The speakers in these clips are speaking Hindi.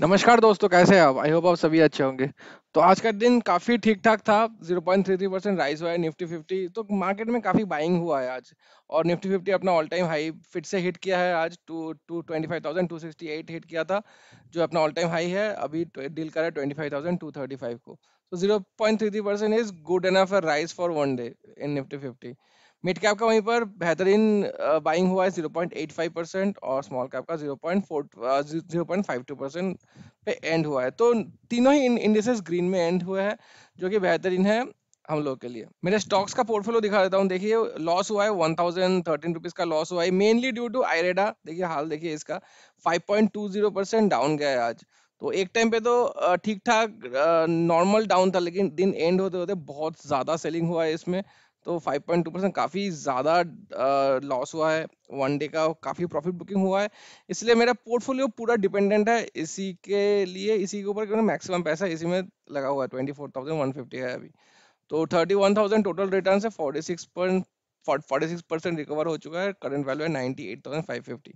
नमस्कार दोस्तों कैसे हैं आप आई होप आप सभी अच्छे होंगे तो आज का दिन काफ़ी ठीक ठाक था 0.33 परसेंट राइज हुआ है निफ्टी 50 तो मार्केट में काफ़ी बाइंग हुआ है आज और निफ्टी 50 अपना ऑल टाइम हाई फिर से हिट किया है आज टू टू ट्वेंटी हिट किया था जो अपना ऑल टाइम हाई है अभी डील करा ट्वेंटी फाइव फाइव को तो zero point three three percent is good enough rise for one day in nifty fifty mid cap का वहीं पर बेहतरीन बाइंग हुआ है 0.85 परसेंट और स्मॉल कैप का 0.4 0.52 परसेंट पे एंड हुआ है तो तीनों ही इंडिसेस ग्रीन में एंड हुए हैं जो कि बेहतरीन है हम लोग के लिए मेरे स्टॉक्स का पोर्टफोलियो दिखा देता हूँ देखिए लॉस हुआ है वन थाउजेंड थर्टीन रुपीज़ का लॉस हुआ है मेनली ड्यू टू आयरेडा देखिए हाल देखिए इसका five point two zero percent down गया है आज तो एक टाइम पे तो ठीक ठाक नॉर्मल डाउन था लेकिन दिन एंड होते होते बहुत ज़्यादा सेलिंग हुआ है इसमें तो 5.2 परसेंट काफ़ी ज़्यादा लॉस हुआ है वन डे का काफ़ी प्रॉफिट बुकिंग हुआ है इसलिए मेरा पोर्टफोलियो पूरा डिपेंडेंट है इसी के लिए इसी के ऊपर क्योंकि मैक्सिमम पैसा इसी में लगा हुआ है twenty four thousand one fifty है अभी तो thirty one thousand total return है forty six point forty recover हो चुका है करंट वैल्यू है ninety eight thousand five fifty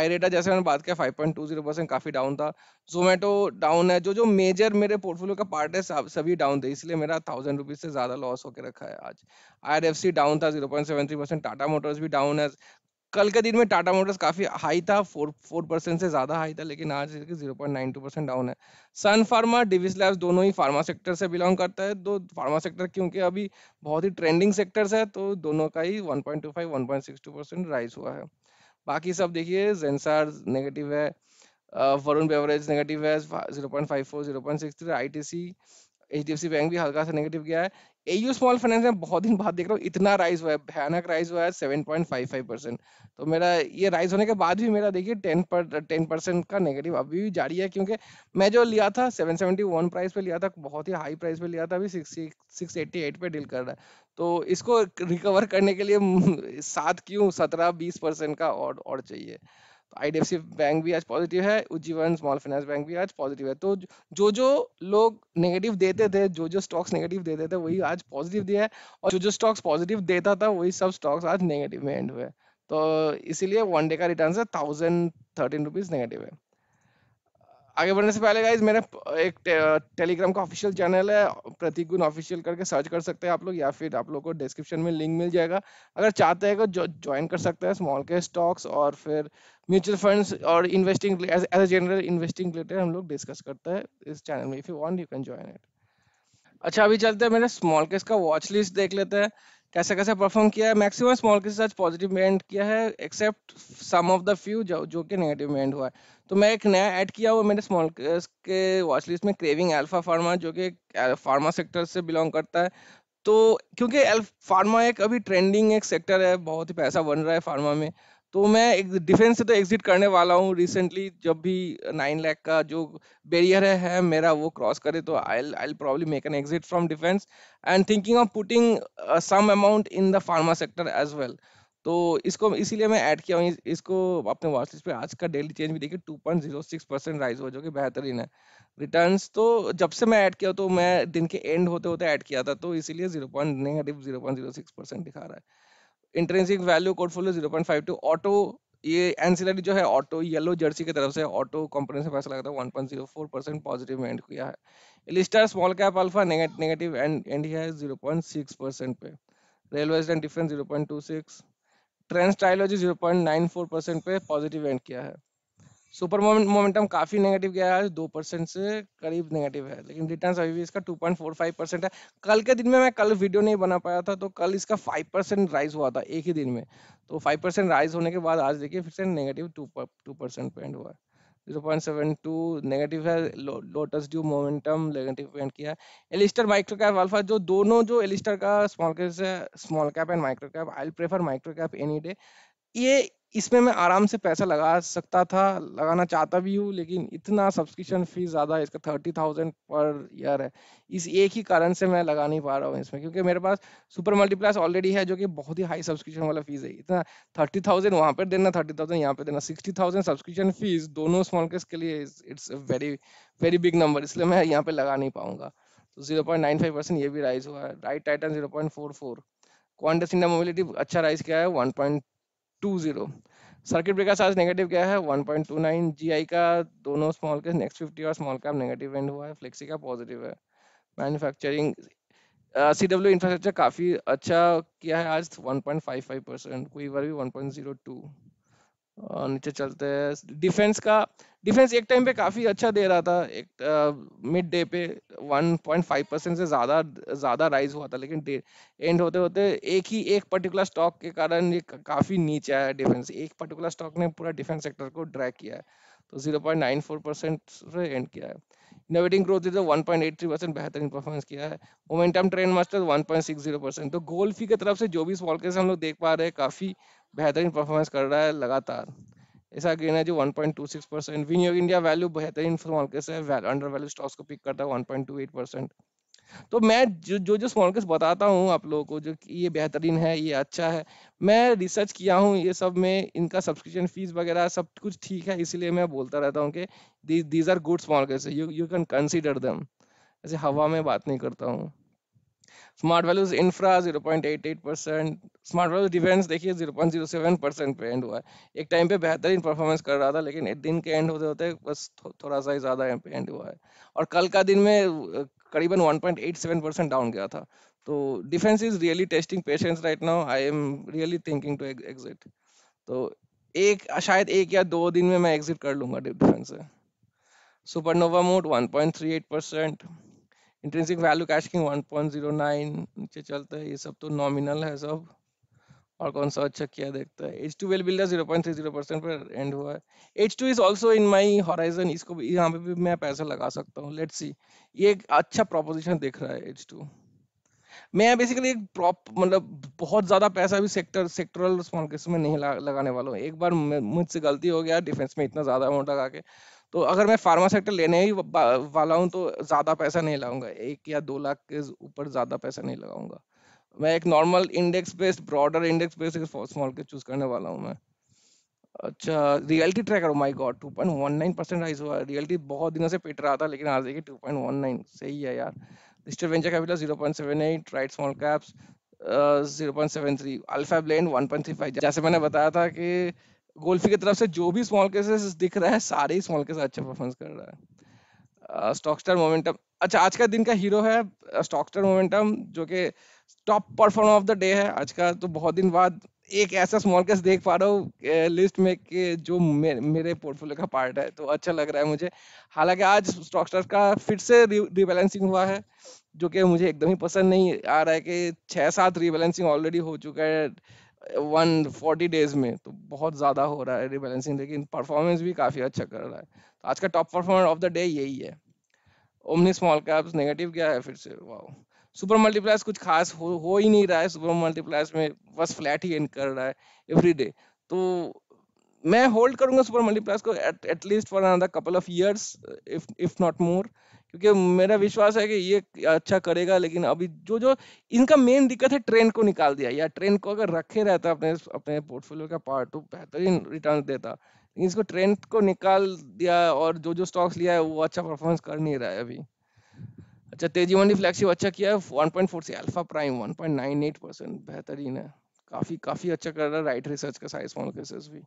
आई रेटा जैसे मैंने बात किया five point two zero percent काफ़ी डाउन था जोमेटो डाउन है जो जो मेजर मेरे पोर्टफोलियो का पार्ट है सभी डाउन थे इसलिए मेरा थाउजेंड रुपीज़ से ज़्यादा लॉस होकर रखा है आज आई डाउन था zero point seven three percent Tata Motors भी डाउन है कल के दिन में टाटा मोटर्स काफी हाई था फोर फोर परसेंट से ज्यादा हाई था लेकिन आज zero point nine two percent down है सन फार्मा डिविस लैब दोनों ही फार्मा सेक्टर से बिलोंग करता है दो फार्मा सेक्टर क्योंकि अभी बहुत ही ट्रेंडिंग सेक्टर्स है तो दोनों का ही one point two five one point six two percent rise हुआ है बाकी सब देखिए जेंसार नेगेटिव है वरुण बेवरेज नेगेटिव है zero point five four zero point six three I T C H D F C bank भी हल्का सा नेगेटिव गया है एयू स्मॉल फाइनेंस में बहुत दिन बाद देख रहा हूँ इतना राइज हुआ है भयानक राइज हुआ है seven point five five percent तो मेरा ये राइज होने के बाद भी मेरा देखिए टेन पर टेन परसेंट का नेगेटिव अभी भी जारी है क्योंकि मैं जो लिया था सेवन सेवेंटी वन प्राइस पे लिया था बहुत ही हाई प्राइस पे लिया था अभी सिक्स सिक्स एट्टी एट पे डील कर रहा है तो इसको रिकवर करने के लिए सात क्यों सत्रह बीस परसेंट का और और चाहिए एफ सी बैंक भी आज पॉजिटिव है उज्जीवन स्मॉल फाइनेंस बैंक भी आज पॉजिटिव है तो जो जो लोग नेगेटिव देते थे जो जो स्टॉक्स नेगेटिव देते थे वही आज पॉजिटिव दिया है और जो जो स्टॉक्स पॉजिटिव देता था वही सब स्टॉक्स आज नेगेटिव में एंड हुए तो इसीलिए वन डे का रिटर्न है थाउजेंड थर्टीन रुपीज नेगेटिव है आगे बढ़ने से पहले गाइज मेरे एक टे, टेलीग्राम का ऑफिशियल चैनल है प्रतीक गुण ऑफिशियल करके सर्च कर सकते हैं आप लोग या फिर आप लोग को डिस्क्रिप्शन में लिंक मिल जाएगा अगर चाहते हैं तो ज्वाइन कर सकते हैं स्मॉल के स्टॉक्स और फिर म्यूचुअल फंड्स और investing as a general investing related हम लोग डिस्कस करते हैं इस चैनल में if you want you can join it अच्छा अभी चलते हैं मेरे स्मॉल केस का वॉच लिस्ट देख लेते हैं कैसे कैसे परफॉर्म किया है मैक्सिमम स्मॉल के साथ पॉजिटिव में एंड किया है except some of the few जो जो कि नेगेटिव में एंड हुआ है तो मैं एक नया ऐड किया हुआ मेरे स्मॉल के वॉच लिस्ट में क्रेविंग अल्फा फार्मा जो कि फार्मा सेक्टर से बिलोंग करता है तो क्योंकि फार्मा एक अभी ट्रेंडिंग एक सेक्टर है बहुत ही पैसा बन रहा है फार्मा में तो मैं डिफेंस से तो एग्जिट करने वाला हूँ रिसेंटली जब भी नाइन लैख का जो बैरियर है, है मेरा वो क्रॉस करे तो I I probably make an exit from defence and thinking of putting some amount in the pharma sector as well तो इसको इसीलिए मैं ऐड किया हूँ इसको अपने वॉचलिस पे आज का डेली चेंज भी देखिए सिक्स परसेंट राइज हुआ जो कि बेहतरीन है रिटर्न तो जब से मैं ऐड किया तो मैं दिन के एंड होते होते ऐड किया था तो इसीलिए zero point negative zero point zero six percent दिखा रहा है intrinsic value portfolio zero point five two auto ये एनसीलरी जो है ऑटो येलो जर्सी की तरफ से ऑटो कंपनी से पैसा लगता है one point zero four percent positive end किया है lister small cap alpha negative end end है जीरो पॉइंट सिक्स परसेंट पे railway and defence zero point two six trend strategy zero point nine four percent पे पॉजिटिव एंड किया है सुपर मोमेंटम काफी नेगेटिव गया है दो परसेंट से करीब नेगेटिव है लेकिन रिटर्न अभी भी इसका two point four five percent है कल के दिन में मैं कल वीडियो नहीं बना पाया था तो कल इसका फाइव परसेंट राइज हुआ था एक ही दिन में तो फाइव परसेंट राइज होने के बाद आज देखिए फिर से negative two two percent point हुआ है zero point seven two negative है लोटस ड्यू मोमेंटम नेगेटिव पेंट किया एलिस्टर माइक्रो कैप अल्फा जो दोनों जो एलिस्टर का स्मॉल कैप से small cap and micro cap I prefer micro cap any day ये इसमें मैं आराम से पैसा लगा सकता था लगाना चाहता भी हूँ लेकिन इतना सब्सक्रिप्शन फीस ज़्यादा है इसका थर्टी थाउजेंड पर ईयर है इस एक ही कारण से मैं लगा नहीं पा रहा हूँ इसमें क्योंकि मेरे पास सुपर मल्टीप्लास ऑलरेडी है जो कि बहुत ही हाई सब्सक्रिप्शन वाला फीस है इतना थर्टी थाउजेंड वहाँ पर देना थर्टी थाउजेंड यहाँ पर देना सिक्सटी थाउजेंड सब्सक्रिप्शन फीस दोनों स्मॉल केस के लिए it's very very big number इसलिए मैं यहाँ पर लगा नहीं पाऊंगा तो zero point nine five percent ये भी राइज हुआ है right Titan zero point four four quants India mobility अच्छा राइज किया है one point two zero circuit breaker charge negative क्या है 1.29 जीआई का दोनों स्मॉल के नेक्स्ट 50 और स्मॉल का नेगेटिव एंड हुआ है फ्लेक्सी का पॉजिटिव है मैन्युफैक्चरिंग सी डब्ल्यू इंफ्रास्ट्रक्चर काफ़ी अच्छा किया है आज 1.55 परसेंट कोई बार भी टू नीचे चलते हैं डिफेंस का डिफेंस एक टाइम पे काफ़ी अच्छा दे रहा था एक मिड डे पे 1.5 परसेंट से ज़्यादा ज़्यादा राइज हुआ था लेकिन एंड होते होते एक ही एक पर्टिकुलर स्टॉक के कारण ये काफ़ी नीचे आया डिफेंस एक पर्टिकुलर स्टॉक ने पूरा डिफेंस सेक्टर को ड्रैक किया है तो 0.94 परसेंट से एंड किया है innovating growth rate one point eight three percent बेहतरीन परफॉर्मेंस किया है momentum trend master one point six zero percent तो गोल्फी की तरफ से जो भी स्मॉल केस हम लोग देख पा रहे हैं काफ़ी बेहतरीन परफॉर्मेंस कर रहा है लगातार ऐसा गेन है जो 1.26 परसेंट विनियोग इंडिया वैल्यू बेहतरीन स्मॉल केस है अंडर वैल्यू स्टॉक्स को पिक करता है वन परसेंट तो मैं जो जो जो स्मॉल केस बताता हूँ आप लोगों को जो कि ये बेहतरीन है ये अच्छा है मैं रिसर्च किया हूँ ये सब में इनका सब्सक्रिप्शन फीस वगैरह सब कुछ ठीक है इसीलिए मैं बोलता रहता हूँ कि these are good smallcase you you can consider दम ऐसे हवा में बात नहीं करता हूँ smart values infra eight percent smart values defence देखिए जीरो पॉइंट सेवन परसेंट पे एंड हुआ है एक टाइम पे बेहतरीन परफॉर्मेंस कर रहा था लेकिन एक दिन के एंड होते होते बस थो, थोड़ा सा ही ज़्यादा यहाँ पे एंड हुआ है और कल का दिन में करीबन one point eight seven percent down गया था तो defence is really testing patience right now I am really thinking to exit तो एक शायद एक या दो दिन में मैं एग्जिट कर लूंगा डिफेंस से supernova mode eight percent intrinsic value cash की वन पॉइंट जीरो नाइन नीचे चलता है ये सब तो नॉमिनल है सब और कौन सा अच्छा किया देखता है H two well builder zero point three zero percent पर एंड हुआ है H two is also in my horizon इसको यहाँ पे भी मैं पैसा लगा सकता हूँ लेट्स सी ये एक अच्छा प्रोपोजिशन देख रहा है एच टू मैं बेसिकली एक प्रॉप मतलब बहुत ज़्यादा पैसा भी सेक्टर सेक्टरल स्मॉल केस में नहीं लगाने वाला हूँ एक बार मुझसे गलती हो गया डिफेंस में इतना ज़्यादा अमाउंट लगा के तो अगर मैं फार्मा सेक्टर लेने ही वाला हूँ तो ज़्यादा पैसा नहीं लगाऊंगा एक या दो लाख के ऊपर ज़्यादा पैसा नहीं लगाऊंगा मैं एक normal index based broader index based smallcase choose करने वाला हूँ मैं अच्छा realty tracker my God two point one nine percent rise हुआ रियलिटी बहुत दिनों से पिट रहा था लेकिन आज देखिए टू पॉइंट वन नाइन सही है यार डिस्टर venture capital zero point seven eight right small caps zero point seven three alpha blend one point three five जैसे मैंने बताया था कि गोल्फी की तरफ से जो भी स्मॉल केसेस दिख रहा है सारे ही स्मॉल केस अच्छा परफॉर्मेंस कर रहा है स्टॉकस्टार मोमेंटम अच्छा आज का दिन का हीरो है स्टॉकस्टार मोमेंटम जो कि top performer of the day है आज का तो बहुत दिन बाद एक ऐसा स्मॉल केस देख पा रहा हूँ लिस्ट में के जो मेरे, मेरे पोर्टफोलियो का पार्ट है तो अच्छा लग रहा है मुझे हालांकि आज स्टॉकस्टार का फिर से रिबैलेंसिंग हुआ है जो कि मुझे एकदम ही पसंद नहीं आ रहा है कि छः सात रिबैलेंसिंग ऑलरेडी हो चुका है वन फोर्टी डेज में तो बहुत ज़्यादा हो रहा है रिबैलेंसिंग लेकिन परफॉर्मेंस भी काफ़ी अच्छा कर रहा है तो आज का top performer of the day यही है ओमनी स्मॉल कैप्स नेगेटिव क्या है फिर से वाह सुपर मल्टीप्लाइज कुछ खास हो हो ही नहीं रहा है सुपर मल्टीप्लाइज में बस फ्लैट ही एंड कर रहा है एवरी डे तो मैं होल्ड करूंगा सुपर मल्टीप्लाइज को at least for another couple of years if if not more क्योंकि मेरा विश्वास है कि ये अच्छा करेगा लेकिन अभी जो जो इनका मेन दिक्कत है ट्रेंड को निकाल दिया या ट्रेंड को अगर रखे रहता अपने अपने पोर्टफोलियो का पार्ट तो बेहतरीन रिटर्न देता लेकिन इसको ट्रेंड को निकाल दिया और जो जो स्टॉक्स लिया है वो अच्छा परफॉर्मेंस कर नहीं रहा है अभी अच्छा तेजी मंडी फ्लैगशिप अच्छा किया है four C alpha prime eight percent बेहतरीन है काफ़ी काफ़ी अच्छा कर रहा है राइट रिसर्च का साइज स्मॉल केसेस भी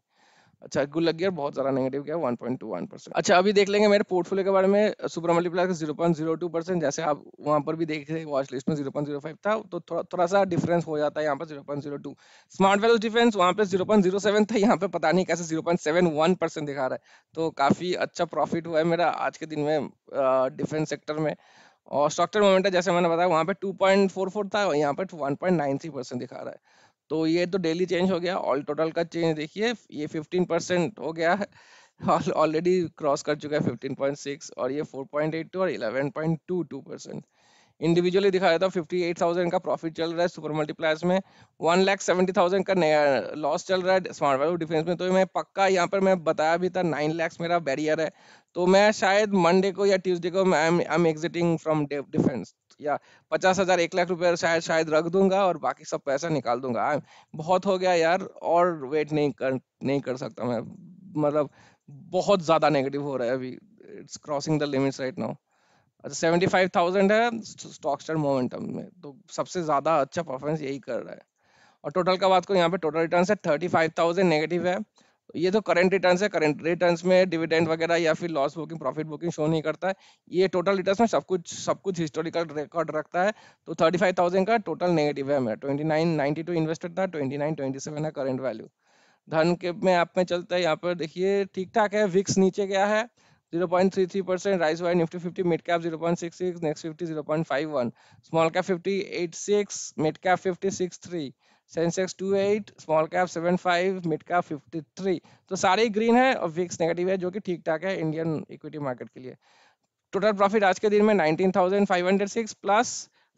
अच्छा गुड गया बहुत ज्यादा नेगेटिव गया 1.21 परसेंट अच्छा अभी देख लेंगे मेरे पोर्टफोलियो के बारे में super multiplier zero point zero two percent जैसे आप वहाँ पर भी देख रहे वॉच लिस्ट में जीरो पॉइंट जीरो फाइव था तो थोड़ा थोड़ा सा डिफरेंस हो जाता है यहाँ पर zero point zero two smart wealth defence वहाँ पर जीरो पॉइंट जीरो सेवन था यहाँ पे पता नहीं कैसे zero point seven one percent दिखा रहा है तो काफी अच्छा प्रॉफिट हुआ है मेरा आज के दिन में डिफेंस सेक्टर में और स्ट्रक्चर मोमेंट जैसे मैंने बताया वहाँ पे फोर था और यहाँ पे थ्री परसेंट दिखा रहा है तो ये तो डेली चेंज हो गया ऑल टोटल का चेंज देखिए ये 15 परसेंट हो गया है ऑलरेडी क्रॉस कर चुका है 15.6 और ये 4.82 और 11.22 परसेंट इंडिविजुअली दिखा रहा था 58,000 का प्रॉफिट चल रहा है सुपर मल्टीप्लायर्स में वन लैख सेवेंटी थाउजेंड का नया लॉस चल रहा है स्मार्ट वैल्यू डिफेंस में तो मैं पक्का यहाँ पर मैं बताया भी था नाइन लैक्स मेरा बैरियर है तो मैं शायद मंडे को या ट्यूसडे को I am exiting from defence या पचास हजार एक लाख रुपए शायद शायद रख दूंगा और बाकी सब पैसा निकाल दूंगा बहुत हो गया यार और वेट नहीं कर नहीं कर सकता मैं मतलब बहुत ज्यादा नेगेटिव हो रहा है अभी it's crossing the limits right now अच्छा सेवेंटी फाइव थाउजेंड है स्टॉक स्टार मोमेंटम में तो सबसे ज्यादा अच्छा परफॉर्मेंस यही कर रहा है और टोटल का बात को यहाँ पे टोटल रिटर्न है थर्टी फाइव थाउजेंड नेगेटिव है ये तो करंट रिटर्न है करंट रिटर्न में डिविडेंड वगैरह या फिर loss booking profit booking show नहीं करता है ये टोटल रिटर्न में सब कुछ सब कुछ हिस्टोरिकल रिकॉर्ड रखता है तो थर्टी फाइव थाउजेंड का टोटल नेगेटिव है मेरा ट्वेंटी नाइन टू इन्वेस्टेड था ट्वेंटी नाइन ट्वेंटी सेवन है करंट वैल्यू धन के में आप में चलता है यहाँ पर देखिए ठीक ठाक है विक्स नीचे गया है zero point three three percent rise Y Nifty fifty mid cap zero point six six next five one small cap fifty eight six mid cap fifty six three Sensex two eight small cap seven five mid cap fifty three तो सारे ग्रीन है और विक्स नेगेटिव है जो कि ठीक ठाक है इंडियन इक्विटी मार्केट के लिए टोटल प्रॉफिट आज के दिन में nineteen thousand five hundred six plus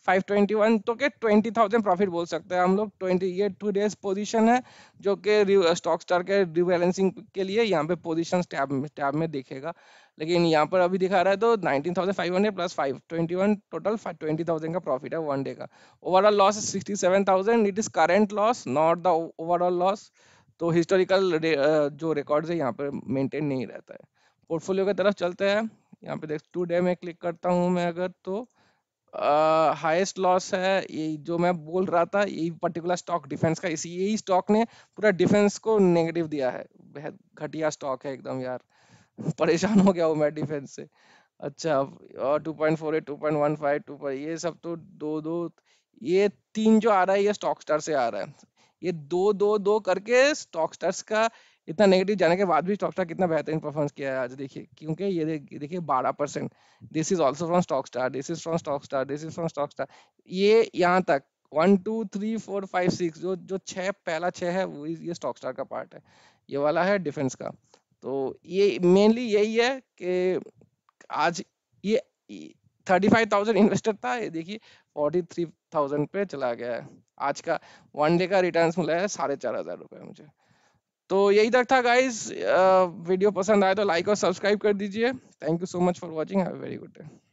521 तो के 20,000 प्रॉफिट बोल सकते हैं हम लोग 20 ये टू डेज पोजीशन है जो कि स्टॉक स्टार uh, के रिबैलेंसिंग के लिए यहाँ पे पोजीशन टैब में टैब में देखेगा लेकिन यहाँ पर अभी दिखा रहा है तो 19,500 प्लस 521 टोटल 20,000 का प्रॉफिट है वन डे का overall loss sixty it is current loss not the overall loss तो हिस्टोरिकल uh, जो रिकॉर्ड है यहाँ पर मेनटेन नहीं रहता है पोर्टफोलियो की तरफ चलते हैं यहाँ पे देख टू डे में क्लिक करता हूँ मैं अगर तो हाईएस्ट लॉस है ये जो मैं बोल रहा था यही पर्टिकुलर स्टॉक डिफेंस का इसी यही स्टॉक ने पूरा डिफेंस को नेगेटिव दिया है बेहद घटिया स्टॉक है एकदम यार परेशान हो गया हूँ मैं डिफेंस से अच्छा और two point four eight two point one five two point ये सब तो दो दो ये तीन जो आ रहा है ये स्टॉक स्टार से आ रहा है ये दो दो दो करके स्टॉक स्टार्स का इतना नेगेटिव जाने के बाद भी स्टॉक स्टार कितना बेहतरीन परफॉर्मेंस किया है आज देखिए क्योंकि ये देखिए बारह percent this is also from stock star this is from stock star this is from stock star ये यहाँ तक one two three four five six जो जो छः पहला छः है वो ये स्टॉक स्टार का पार्ट है ये वाला है डिफेंस का तो ये मेनली यही है कि आज ये थर्टी फाइव थाउजेंड इन्वेस्टर था ये देखिए फोर्टी थ्री थाउजेंड पे चला गया है आज का वन डे का रिटर्न मिला है साढ़े चार हजार रुपये मुझे तो यही तक था गाइज वीडियो पसंद आए तो लाइक और सब्सक्राइब कर दीजिए thank you so much for watching very good day